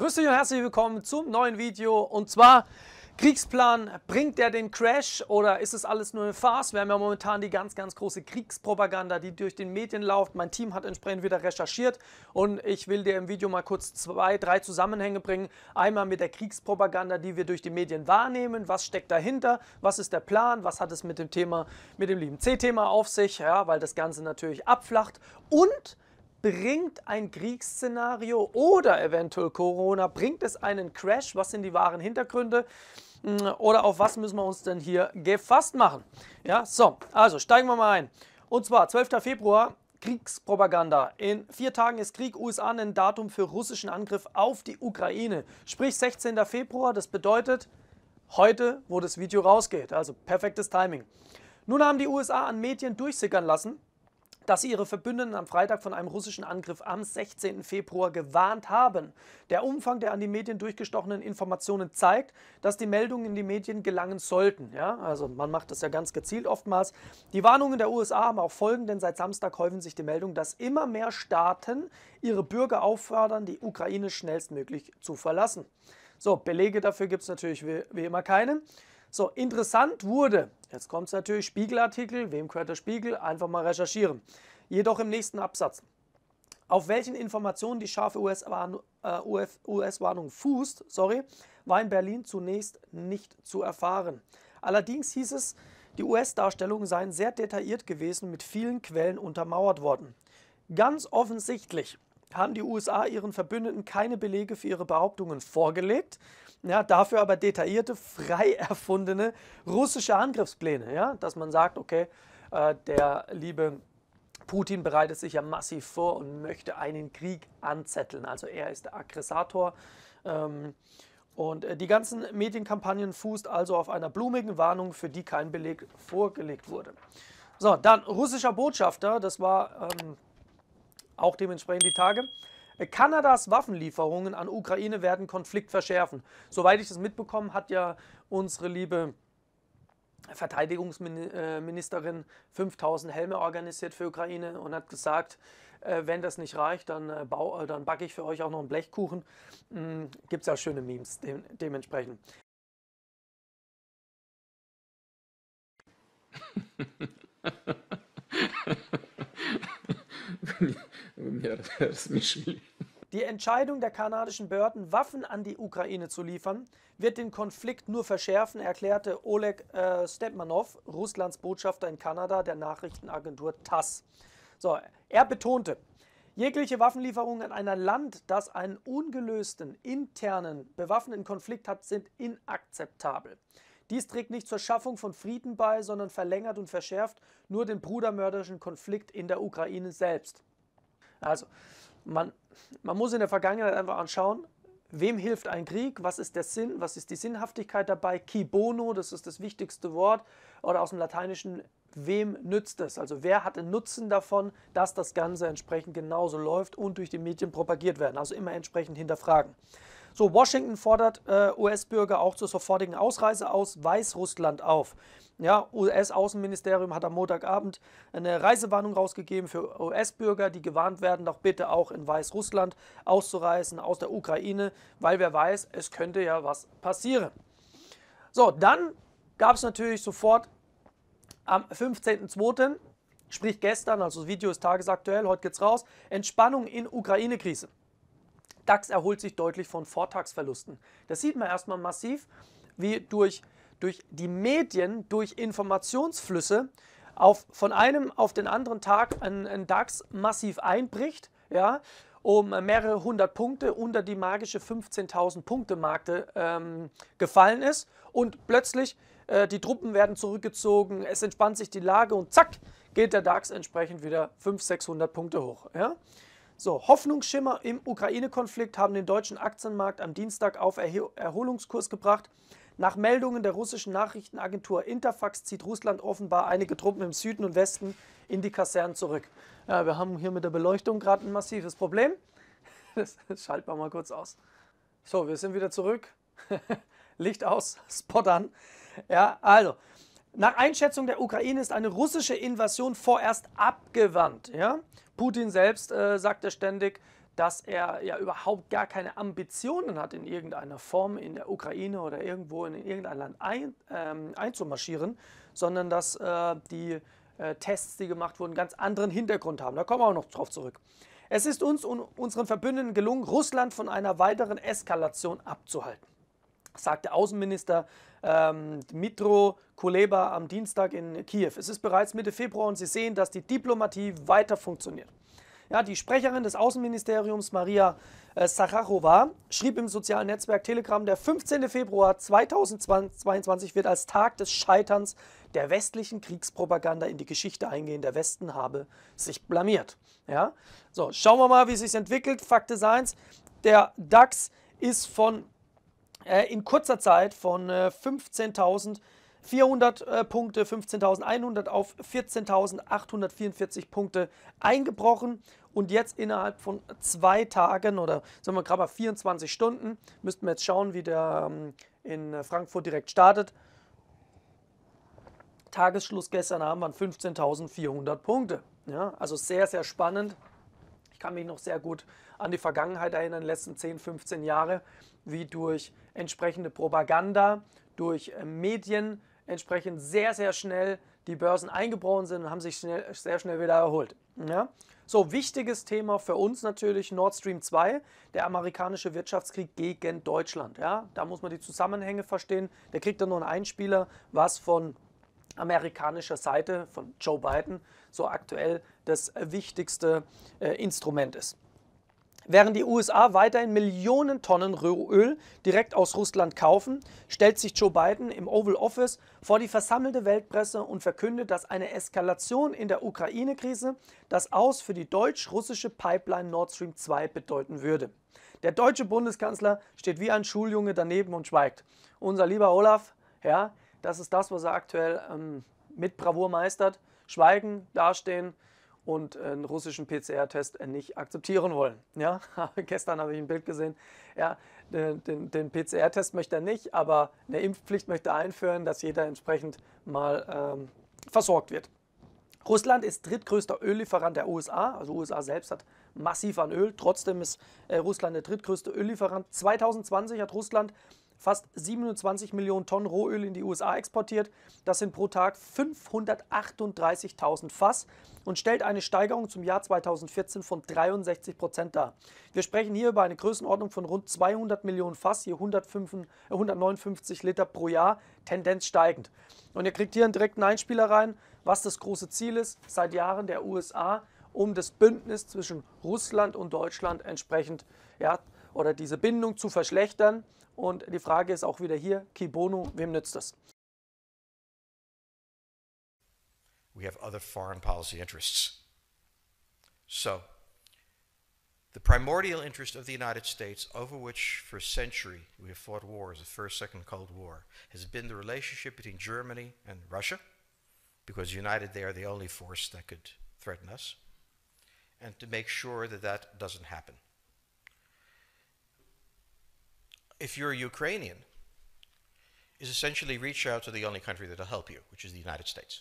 Grüß dich und herzlich willkommen zum neuen Video und zwar Kriegsplan, bringt der den Crash oder ist es alles nur eine Farce? Wir haben ja momentan die ganz, ganz große Kriegspropaganda, die durch den Medien läuft. Mein Team hat entsprechend wieder recherchiert und ich will dir im Video mal kurz zwei, drei Zusammenhänge bringen. Einmal mit der Kriegspropaganda, die wir durch die Medien wahrnehmen. Was steckt dahinter? Was ist der Plan? Was hat es mit dem Thema, mit dem lieben C-Thema auf sich? Ja, weil das Ganze natürlich abflacht und bringt ein Kriegsszenario oder eventuell Corona, bringt es einen Crash? Was sind die wahren Hintergründe? Mm, oder auf was müssen wir uns denn hier gefasst machen? Ja, so, also steigen wir mal ein. Und zwar 12. Februar, Kriegspropaganda. In vier Tagen ist Krieg USA ein Datum für russischen Angriff auf die Ukraine. Sprich 16. Februar, das bedeutet heute, wo das Video rausgeht. Also perfektes Timing. Nun haben die USA an Medien durchsickern lassen, dass sie ihre Verbündeten am Freitag von einem russischen Angriff am 16. Februar gewarnt haben. Der Umfang der an die Medien durchgestochenen Informationen zeigt, dass die Meldungen in die Medien gelangen sollten. Ja, also man macht das ja ganz gezielt oftmals. Die Warnungen der USA haben auch Folgen, denn seit Samstag häufen sich die Meldungen, dass immer mehr Staaten ihre Bürger auffordern, die Ukraine schnellstmöglich zu verlassen. So, Belege dafür gibt es natürlich wie, wie immer keine. So, interessant wurde, Jetzt kommt es natürlich, Spiegelartikel, wem gehört der Spiegel? Einfach mal recherchieren. Jedoch im nächsten Absatz. Auf welchen Informationen die scharfe US-Warnung äh, fußt, sorry, war in Berlin zunächst nicht zu erfahren. Allerdings hieß es, die US-Darstellungen seien sehr detailliert gewesen, mit vielen Quellen untermauert worden. Ganz offensichtlich haben die USA ihren Verbündeten keine Belege für ihre Behauptungen vorgelegt, ja, dafür aber detaillierte, frei erfundene russische Angriffspläne, ja, dass man sagt, okay, äh, der liebe Putin bereitet sich ja massiv vor und möchte einen Krieg anzetteln. Also er ist der Aggressator. Ähm, und äh, die ganzen Medienkampagnen fußt also auf einer blumigen Warnung, für die kein Beleg vorgelegt wurde. So, dann russischer Botschafter, das war ähm, auch dementsprechend die Tage. Kanadas Waffenlieferungen an Ukraine werden Konflikt verschärfen. Soweit ich das mitbekommen, hat ja unsere liebe Verteidigungsministerin 5000 Helme organisiert für Ukraine und hat gesagt, äh, wenn das nicht reicht, dann, äh, äh, dann backe ich für euch auch noch einen Blechkuchen. Hm, Gibt es ja schöne Memes de dementsprechend. Меня schwierig. Die Entscheidung der kanadischen Behörden, Waffen an die Ukraine zu liefern, wird den Konflikt nur verschärfen, erklärte Oleg äh, Stepmanov, Russlands Botschafter in Kanada, der Nachrichtenagentur TASS. So, er betonte, jegliche Waffenlieferungen an ein Land, das einen ungelösten internen bewaffneten Konflikt hat, sind inakzeptabel. Dies trägt nicht zur Schaffung von Frieden bei, sondern verlängert und verschärft nur den brudermörderischen Konflikt in der Ukraine selbst. Also, man, man muss in der Vergangenheit einfach anschauen, wem hilft ein Krieg, was ist der Sinn, was ist die Sinnhaftigkeit dabei, qui bono, das ist das wichtigste Wort, oder aus dem Lateinischen, wem nützt es, also wer hat den Nutzen davon, dass das Ganze entsprechend genauso läuft und durch die Medien propagiert werden, also immer entsprechend hinterfragen. So, Washington fordert äh, US-Bürger auch zur sofortigen Ausreise aus Weißrussland auf. Ja, US-Außenministerium hat am Montagabend eine Reisewarnung rausgegeben für US-Bürger, die gewarnt werden, doch bitte auch in Weißrussland auszureisen aus der Ukraine, weil wer weiß, es könnte ja was passieren. So, dann gab es natürlich sofort am 15.02., sprich gestern, also das Video ist tagesaktuell, heute geht's raus, Entspannung in Ukraine-Krise. DAX erholt sich deutlich von Vortagsverlusten. Das sieht man erstmal massiv, wie durch, durch die Medien, durch Informationsflüsse auf, von einem auf den anderen Tag ein, ein DAX massiv einbricht, ja, um mehrere hundert Punkte unter die magische 15.000 Punkte Markte ähm, gefallen ist und plötzlich äh, die Truppen werden zurückgezogen, es entspannt sich die Lage und zack geht der DAX entsprechend wieder 500, 600 Punkte hoch. Ja? So, Hoffnungsschimmer im Ukraine-Konflikt haben den deutschen Aktienmarkt am Dienstag auf Erholungskurs gebracht. Nach Meldungen der russischen Nachrichtenagentur Interfax zieht Russland offenbar einige Truppen im Süden und Westen in die Kasernen zurück. Ja, wir haben hier mit der Beleuchtung gerade ein massives Problem. Das schalten wir mal kurz aus. So, wir sind wieder zurück. Licht aus, Spot an. Ja, also, nach Einschätzung der Ukraine ist eine russische Invasion vorerst abgewandt. Ja? Putin selbst äh, sagt ja ständig, dass er ja überhaupt gar keine Ambitionen hat, in irgendeiner Form in der Ukraine oder irgendwo in irgendein Land ein, ähm, einzumarschieren, sondern dass äh, die äh, Tests, die gemacht wurden, ganz anderen Hintergrund haben. Da kommen wir auch noch drauf zurück. Es ist uns und unseren Verbündeten gelungen, Russland von einer weiteren Eskalation abzuhalten, sagte Außenminister ähm, Mitro Kuleba am Dienstag in Kiew. Es ist bereits Mitte Februar und Sie sehen, dass die Diplomatie weiter funktioniert. Ja, die Sprecherin des Außenministeriums Maria äh, Sacharowa schrieb im sozialen Netzwerk Telegram, der 15. Februar 2022 wird als Tag des Scheiterns der westlichen Kriegspropaganda in die Geschichte eingehen. Der Westen habe sich blamiert. Ja? So, schauen wir mal, wie es sich entwickelt. Fakt ist eins, der DAX ist von äh, in kurzer Zeit von 15.400 äh, äh, Punkte, 15.100 auf 14.844 Punkte eingebrochen und jetzt innerhalb von zwei Tagen oder sagen wir gerade mal 24 Stunden, müssten wir jetzt schauen, wie der ähm, in Frankfurt direkt startet. Tagesschluss gestern Abend waren 15.400 Punkte. Ja, also sehr, sehr spannend. Ich kann mich noch sehr gut an die Vergangenheit erinnern, die letzten 10, 15 Jahre wie durch entsprechende Propaganda, durch äh, Medien entsprechend sehr, sehr schnell die Börsen eingebrochen sind und haben sich schnell, sehr schnell wieder erholt. Ja? So, wichtiges Thema für uns natürlich Nord Stream 2, der amerikanische Wirtschaftskrieg gegen Deutschland. Ja? Da muss man die Zusammenhänge verstehen. Der kriegt dann nur einen Einspieler, was von amerikanischer Seite, von Joe Biden, so aktuell das äh, wichtigste äh, Instrument ist. Während die USA weiterhin Millionen Tonnen Rohöl direkt aus Russland kaufen, stellt sich Joe Biden im Oval Office vor die versammelte Weltpresse und verkündet, dass eine Eskalation in der Ukraine-Krise das Aus für die deutsch-russische Pipeline Nord Stream 2 bedeuten würde. Der deutsche Bundeskanzler steht wie ein Schuljunge daneben und schweigt. Unser lieber Olaf, ja, das ist das, was er aktuell ähm, mit Bravour meistert. Schweigen, dastehen, und einen russischen PCR-Test nicht akzeptieren wollen. Ja, gestern habe ich ein Bild gesehen. Ja, den, den PCR-Test möchte er nicht, aber eine Impfpflicht möchte er einführen, dass jeder entsprechend mal ähm, versorgt wird. Russland ist drittgrößter Öllieferant der USA, also USA selbst hat massiv an Öl, trotzdem ist äh, Russland der drittgrößte Öllieferant. 2020 hat Russland fast 27 Millionen Tonnen Rohöl in die USA exportiert. Das sind pro Tag 538.000 Fass und stellt eine Steigerung zum Jahr 2014 von 63 Prozent dar. Wir sprechen hier über eine Größenordnung von rund 200 Millionen Fass, je 105, 159 Liter pro Jahr, Tendenz steigend. Und ihr kriegt hier einen direkten Einspieler rein, was das große Ziel ist seit Jahren der USA, um das Bündnis zwischen Russland und Deutschland entsprechend ja, oder diese Bindung zu verschlechtern. Und die Frage ist auch wieder hier, Kibono, wem nützt das? we have other foreign policy interests. So, the primordial interest of the United States, over which for a century we have fought wars, the First, Second Cold War, has been the relationship between Germany and Russia, because united they are the only force that could threaten us, and to make sure that that doesn't happen. If you're a Ukrainian, is essentially reach out to the only country that'll help you, which is the United States.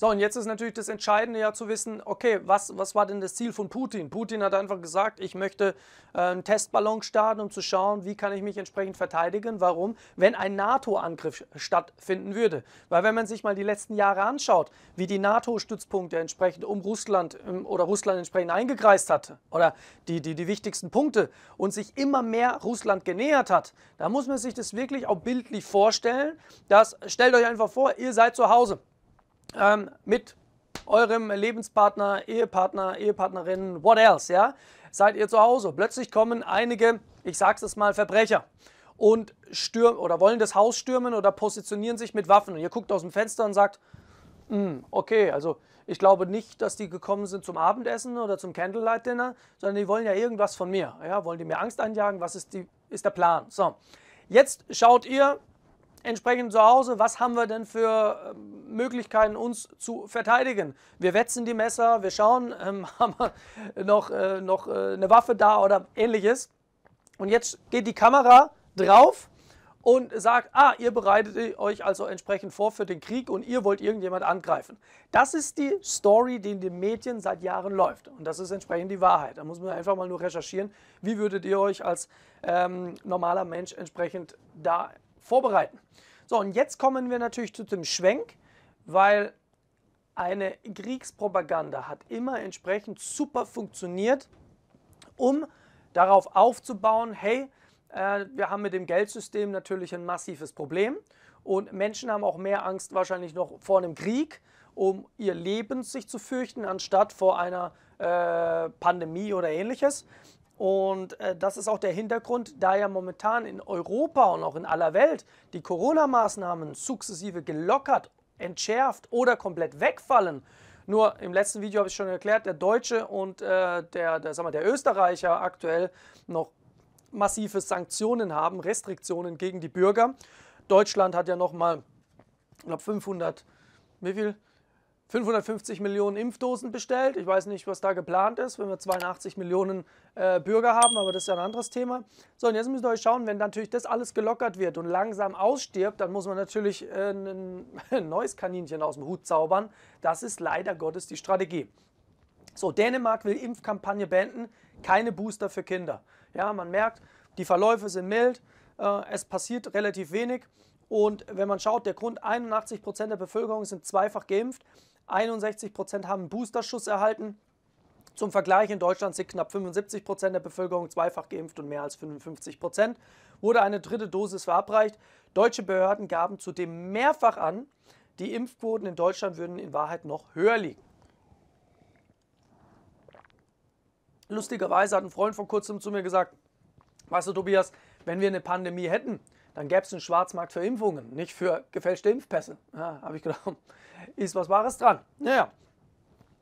So, und jetzt ist natürlich das Entscheidende ja zu wissen, okay, was, was war denn das Ziel von Putin? Putin hat einfach gesagt, ich möchte äh, einen Testballon starten, um zu schauen, wie kann ich mich entsprechend verteidigen. Warum? Wenn ein NATO-Angriff stattfinden würde. Weil wenn man sich mal die letzten Jahre anschaut, wie die NATO-Stützpunkte entsprechend um Russland ähm, oder Russland entsprechend eingekreist hat oder die, die, die wichtigsten Punkte und sich immer mehr Russland genähert hat, da muss man sich das wirklich auch bildlich vorstellen. Das, stellt euch einfach vor, ihr seid zu Hause ähm, mit eurem Lebenspartner, Ehepartner, Ehepartnerin, what else, ja? Seid ihr zu Hause? Plötzlich kommen einige, ich sag's es mal, Verbrecher und stürmen oder wollen das Haus stürmen oder positionieren sich mit Waffen. Und ihr guckt aus dem Fenster und sagt, hm, okay, also ich glaube nicht, dass die gekommen sind zum Abendessen oder zum Candlelight Dinner, sondern die wollen ja irgendwas von mir. Ja? Wollen die mir Angst einjagen? Was ist, die, ist der Plan? So, jetzt schaut ihr, entsprechend zu Hause, was haben wir denn für ähm, Möglichkeiten, uns zu verteidigen? Wir wetzen die Messer, wir schauen, ähm, haben wir noch, äh, noch äh, eine Waffe da oder ähnliches. Und jetzt geht die Kamera drauf und sagt, ah, ihr bereitet euch also entsprechend vor für den Krieg und ihr wollt irgendjemand angreifen. Das ist die Story, die in den Medien seit Jahren läuft. Und das ist entsprechend die Wahrheit. Da muss man einfach mal nur recherchieren, wie würdet ihr euch als ähm, normaler Mensch entsprechend da vorbereiten. So, und jetzt kommen wir natürlich zu dem Schwenk, weil eine Kriegspropaganda hat immer entsprechend super funktioniert, um darauf aufzubauen, hey, äh, wir haben mit dem Geldsystem natürlich ein massives Problem und Menschen haben auch mehr Angst wahrscheinlich noch vor einem Krieg, um ihr Leben sich zu fürchten, anstatt vor einer äh, Pandemie oder ähnliches. Und äh, das ist auch der Hintergrund, da ja momentan in Europa und auch in aller Welt die Corona-Maßnahmen sukzessive gelockert, entschärft oder komplett wegfallen. Nur im letzten Video habe ich schon erklärt, der Deutsche und äh, der, der, sag mal, der Österreicher aktuell noch massive Sanktionen haben, Restriktionen gegen die Bürger. Deutschland hat ja nochmal, ich glaube, 500, wie viel? 550 Millionen Impfdosen bestellt. Ich weiß nicht, was da geplant ist, wenn wir 82 Millionen äh, Bürger haben, aber das ist ja ein anderes Thema. So, und jetzt müsst ihr euch schauen, wenn natürlich das alles gelockert wird und langsam ausstirbt, dann muss man natürlich äh, ein, ein neues Kaninchen aus dem Hut zaubern. Das ist leider Gottes die Strategie. So, Dänemark will Impfkampagne beenden, keine Booster für Kinder. Ja, man merkt, die Verläufe sind mild, äh, es passiert relativ wenig. Und wenn man schaut, der Grund, 81% Prozent der Bevölkerung sind zweifach geimpft. 61 Prozent haben einen Boosterschuss erhalten. Zum Vergleich in Deutschland sind knapp 75 Prozent der Bevölkerung zweifach geimpft und mehr als 55 Prozent wurde eine dritte Dosis verabreicht. Deutsche Behörden gaben zudem mehrfach an, die Impfquoten in Deutschland würden in Wahrheit noch höher liegen. Lustigerweise hat ein Freund vor kurzem zu mir gesagt, weißt du Tobias, wenn wir eine Pandemie hätten, dann gäbe es einen Schwarzmarkt für Impfungen, nicht für gefälschte Impfpässe. Ja, Habe ich gedacht, ist was Wahres dran. Naja,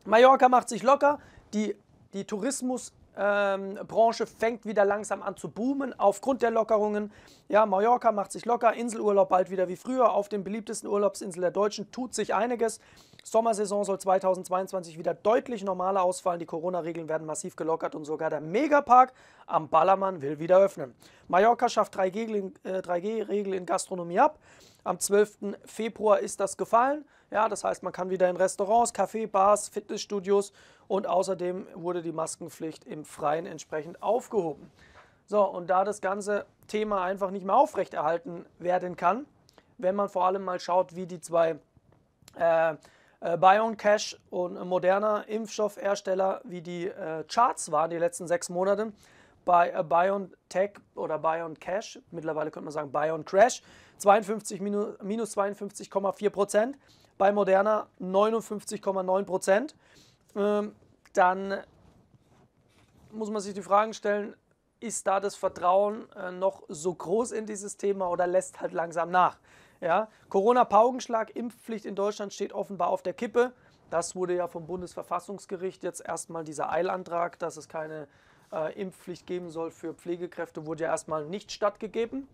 Mallorca macht sich locker, die, die Tourismus- ähm, Branche fängt wieder langsam an zu boomen aufgrund der Lockerungen. Ja, Mallorca macht sich locker, Inselurlaub bald wieder wie früher. Auf den beliebtesten Urlaubsinseln der Deutschen tut sich einiges. Sommersaison soll 2022 wieder deutlich normaler ausfallen. Die Corona-Regeln werden massiv gelockert und sogar der Megapark am Ballermann will wieder öffnen. Mallorca schafft 3 g äh, regeln in Gastronomie ab. Am 12. Februar ist das gefallen. Ja, das heißt, man kann wieder in Restaurants, Café, Bars, Fitnessstudios und außerdem wurde die Maskenpflicht im Freien entsprechend aufgehoben. So, und da das ganze Thema einfach nicht mehr aufrechterhalten werden kann, wenn man vor allem mal schaut, wie die zwei äh, äh, BioNTech und moderner Impfstoffhersteller, wie die äh, Charts waren die letzten sechs Monate. Bei äh, BioNTech oder BioNTech, mittlerweile könnte man sagen BioNCrash, 52, minus 52,4 Prozent. Bei Moderna 59,9 Prozent. Ähm, dann muss man sich die Fragen stellen, ist da das Vertrauen noch so groß in dieses Thema oder lässt halt langsam nach? Ja, corona paugenschlag Impfpflicht in Deutschland steht offenbar auf der Kippe. Das wurde ja vom Bundesverfassungsgericht jetzt erstmal dieser Eilantrag, dass es keine äh, Impfpflicht geben soll für Pflegekräfte, wurde ja erstmal nicht stattgegeben.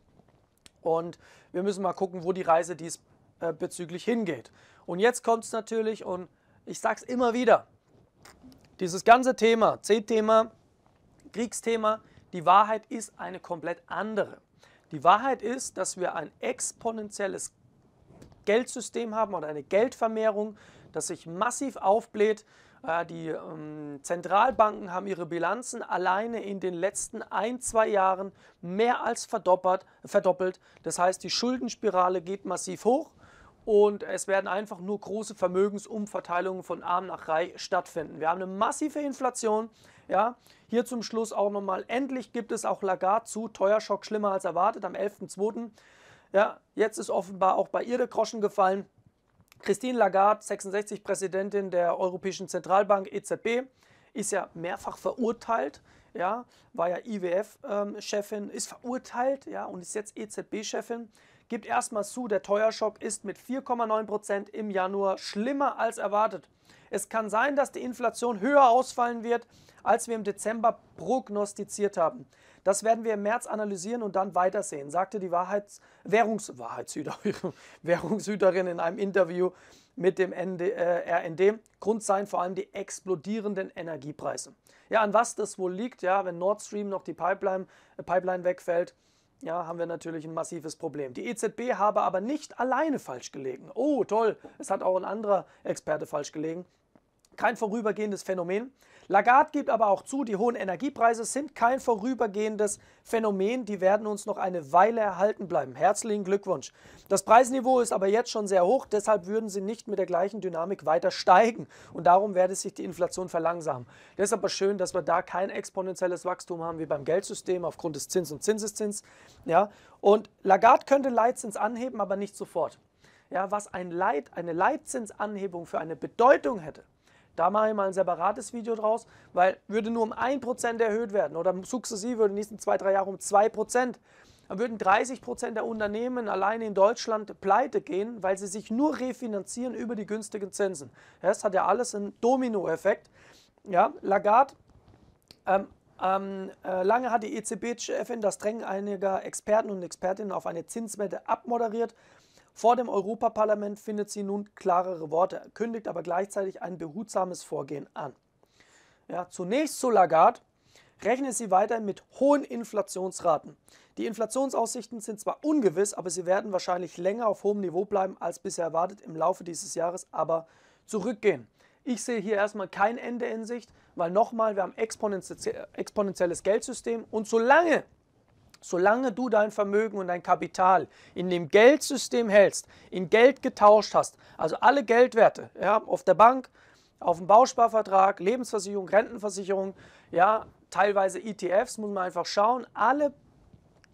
Und wir müssen mal gucken, wo die Reise diesbezüglich äh, hingeht. Und jetzt kommt es natürlich, und ich sage es immer wieder, dieses ganze Thema, C-Thema, Kriegsthema, die Wahrheit ist eine komplett andere. Die Wahrheit ist, dass wir ein exponentielles Geldsystem haben oder eine Geldvermehrung, das sich massiv aufbläht. Äh, die ähm, Zentralbanken haben ihre Bilanzen alleine in den letzten ein, zwei Jahren mehr als verdoppelt. verdoppelt. Das heißt, die Schuldenspirale geht massiv hoch und es werden einfach nur große Vermögensumverteilungen von arm nach reich stattfinden. Wir haben eine massive Inflation, ja, hier zum Schluss auch nochmal, endlich gibt es auch Lagarde zu, Teuerschock schlimmer als erwartet am 11.02. Ja, jetzt ist offenbar auch bei ihr der Groschen gefallen. Christine Lagarde, 66 Präsidentin der Europäischen Zentralbank EZB, ist ja mehrfach verurteilt, ja, war ja IWF-Chefin, ähm, ist verurteilt, ja, und ist jetzt EZB-Chefin. Gibt erstmal zu, der Teuerschock ist mit 4,9% Prozent im Januar schlimmer als erwartet. Es kann sein, dass die Inflation höher ausfallen wird, als wir im Dezember prognostiziert haben. Das werden wir im März analysieren und dann weitersehen, sagte die Wahrheits Währungs Wahrheitshüterin, Währungshüterin in einem Interview mit dem ND, äh, RND. Grund seien vor allem die explodierenden Energiepreise. Ja, an was das wohl liegt, ja, wenn Nord Stream noch die Pipeline, äh, Pipeline wegfällt, ja, haben wir natürlich ein massives Problem. Die EZB habe aber nicht alleine falsch gelegen. Oh, toll, es hat auch ein anderer Experte falsch gelegen. Kein vorübergehendes Phänomen, Lagarde gibt aber auch zu, die hohen Energiepreise sind kein vorübergehendes Phänomen, die werden uns noch eine Weile erhalten bleiben. Herzlichen Glückwunsch. Das Preisniveau ist aber jetzt schon sehr hoch, deshalb würden sie nicht mit der gleichen Dynamik weiter steigen und darum werde sich die Inflation verlangsamen. Deshalb aber schön, dass wir da kein exponentielles Wachstum haben wie beim Geldsystem aufgrund des Zins und Zinseszins. Ja? Und Lagarde könnte Leitzins anheben, aber nicht sofort. Ja, was ein Leit, eine Leitzinsanhebung für eine Bedeutung hätte, da mache ich mal ein separates Video draus, weil würde nur um 1% erhöht werden oder sukzessive in den nächsten zwei, drei Jahren um 2%. Dann würden 30% der Unternehmen alleine in Deutschland pleite gehen, weil sie sich nur refinanzieren über die günstigen Zinsen. Das hat ja alles einen Dominoeffekt. Ja, Lagarde ähm, ähm, äh, lange hat die EZB-Chefin das Drängen einiger Experten und Expertinnen auf eine Zinswende abmoderiert. Vor dem Europaparlament findet sie nun klarere Worte, kündigt aber gleichzeitig ein behutsames Vorgehen an. Ja, zunächst zu Lagarde rechnet sie weiter mit hohen Inflationsraten. Die Inflationsaussichten sind zwar ungewiss, aber sie werden wahrscheinlich länger auf hohem Niveau bleiben als bisher erwartet, im Laufe dieses Jahres aber zurückgehen. Ich sehe hier erstmal kein Ende in Sicht, weil nochmal, wir haben exponentielles Geldsystem und solange Solange du dein Vermögen und dein Kapital in dem Geldsystem hältst, in Geld getauscht hast, also alle Geldwerte ja, auf der Bank, auf dem Bausparvertrag, Lebensversicherung, Rentenversicherung, ja, teilweise ETFs, muss man einfach schauen, alle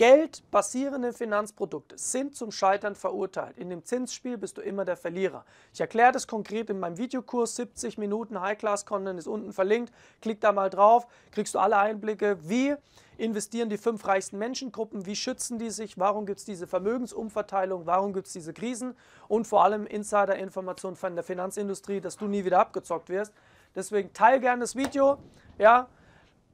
Geldbasierende Finanzprodukte sind zum Scheitern verurteilt. In dem Zinsspiel bist du immer der Verlierer. Ich erkläre das konkret in meinem Videokurs. 70 Minuten High-Class-Content ist unten verlinkt. Klick da mal drauf, kriegst du alle Einblicke, wie investieren die fünf reichsten Menschengruppen, wie schützen die sich, warum gibt es diese Vermögensumverteilung, warum gibt es diese Krisen und vor allem Insider-Informationen von der Finanzindustrie, dass du nie wieder abgezockt wirst. Deswegen teil gerne das Video. Ja,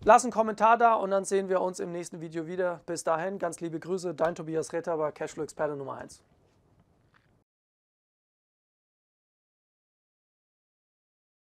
Lass einen Kommentar da und dann sehen wir uns im nächsten Video wieder. Bis dahin, ganz liebe Grüße, dein Tobias Retter war Cashflow Experte Nummer 1.